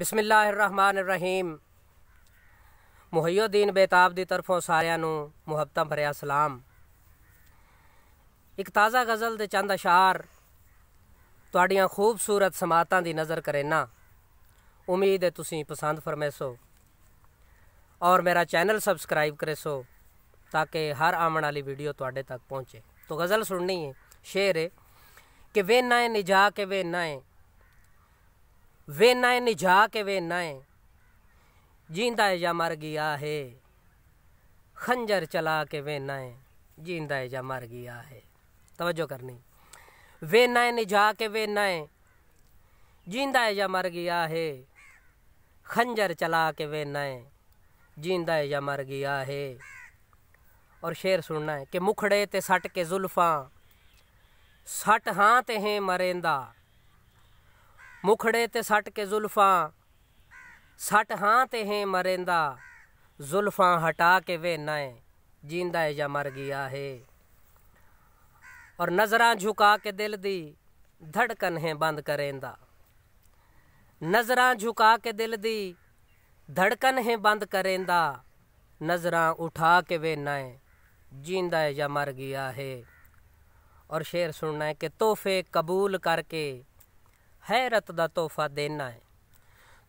ਬਿਸਮਿਲ੍ਲਾਹਿਰਰਹਿਮਾਨਿਰਰਹੀਮ ਮੁਹਈਉਦੀਨ ਬੇਤਾਬ ਦੀ ਤਰਫੋਂ ਸਾਰਿਆਂ ਨੂੰ ਮੁਹੱਬਤਾਂ ਭਰਿਆ ਸਲਾਮ ਇੱਕ ਤਾਜ਼ਾ ਗਜ਼ਲ ਦੇ ਚੰਦ ਅਸ਼ਾਰ ਤੁਹਾਡੀਆਂ ਖੂਬਸੂਰਤ ਸਮਾਤਾਂ ਦੀ ਨਜ਼ਰ ਕਰੇਨਾ ਉਮੀਦ ਹੈ ਤੁਸੀਂ ਪਸੰਦ ਫਰਮੈਸੋ और मेरा चैनल सब्सक्राइब करे सो ताकि हर आने वाली वीडियो थोड़े तक पहुँचे तो गज़ल सुननी है शेर है कि वे नाए निजा के वे नाए वे नाए निझा के वे नाए जींदा या मर गया है खंजर चला के वे नाए जींदा है या मर गया है तवज्जो करनी वे नाए निझा के वे नाए जींदा या मर गया है खंजर चला के वे नाए जींदा या मर गया है और शेर सुनना है कि मुखड़े ते सट के जुल्फां सट हाँ ते हैं मरेंदा ਮੁਖੜੇ ਤੇ ਸੱਟ ਕੇ ਜ਼ੁਲਫਾਂ ਸੱਟ ਹਾਂ ਤੇ ਹੈ ਮਰੇਂਦਾ ਜ਼ੁਲਫਾਂ ਹਟਾ ਕੇ ਵੇ ਨਾਏ ਜਿੰਦਾ ਹੈ ਜਾਂ ਮਰ ਗਿਆ ਹੈ ਔਰ ਨਜ਼ਰਾਂ ਝੁਕਾ ਕੇ ਦਿਲ ਦੀ ਧੜਕਨ ਹੈ ਬੰਦ ਕਰੇਂਦਾ ਨਜ਼ਰਾਂ ਝੁਕਾ ਕੇ ਦਿਲ ਦੀ ਧੜਕਨ ਹੈ ਬੰਦ ਕਰੇਂਦਾ ਨਜ਼ਰਾਂ ਉਠਾ ਕੇ ਵੇ ਨਾਏ ਜਿੰਦਾ ਹੈ ਜਾਂ ਮਰ ਗਿਆ ਹੈ और शेर सुनना है कि तोहफे कबूल करके हैरत का तोहफा देना है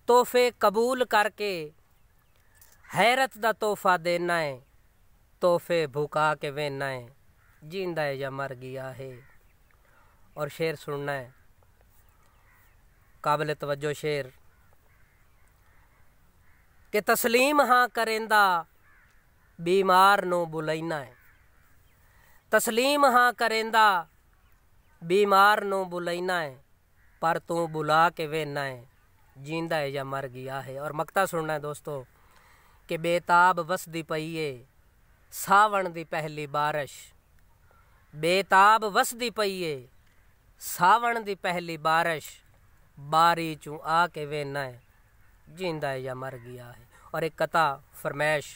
तोहफे कबूल करके हैरत का तोहफा देना है तोहफे भुका के वेना है जींदा है या मर गया है और शेर सुनना है काबिल तवज्जो शेर के तस्लीम हाँ करेंदा बीमार नो बुलाइना है तस्लीम हाँ करेंदा बीमार नो बुलाइना है पर तू बुला के वे ना है जींदा है या मर गया है और मकता सुनना है दोस्तों कि बेताब वसदी पई है सावन दी पहली बारिश बेताब वसदी पई है सावण दी पहली बारिश बारी चू आ के वे ना है जींदा है या मर गया है और एक कथा फरमैश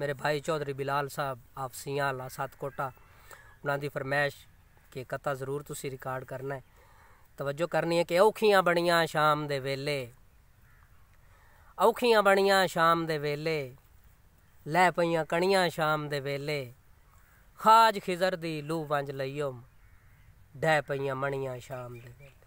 मेरे भाई चौधरी बिलाल साहब आप सियाला सातकोटा उन्होंने फरमैश कि कथा जरूर तुम रिकॉर्ड करना है ਤਵੱਜੋ ਕਰਨੀ ਹੈ ਕਿ ਔਖੀਆਂ ਬਣੀਆਂ ਸ਼ਾਮ ਦੇ ਵੇਲੇ ਔਖੀਆਂ ਬਣੀਆਂ ਸ਼ਾਮ ਦੇ ਵੇਲੇ ਲੈ ਪਈਆਂ ਕਣੀਆਂ ਸ਼ਾਮ ਦੇ ਵੇਲੇ ਖਾਜ ਖਿਜ਼ਰ ਦੀ ਲੂ ਵੰਜ ਲਈਓ ਡੈ ਪਈਆਂ ਮਣੀਆਂ ਸ਼ਾਮ ਦੇ ਵੇਲੇ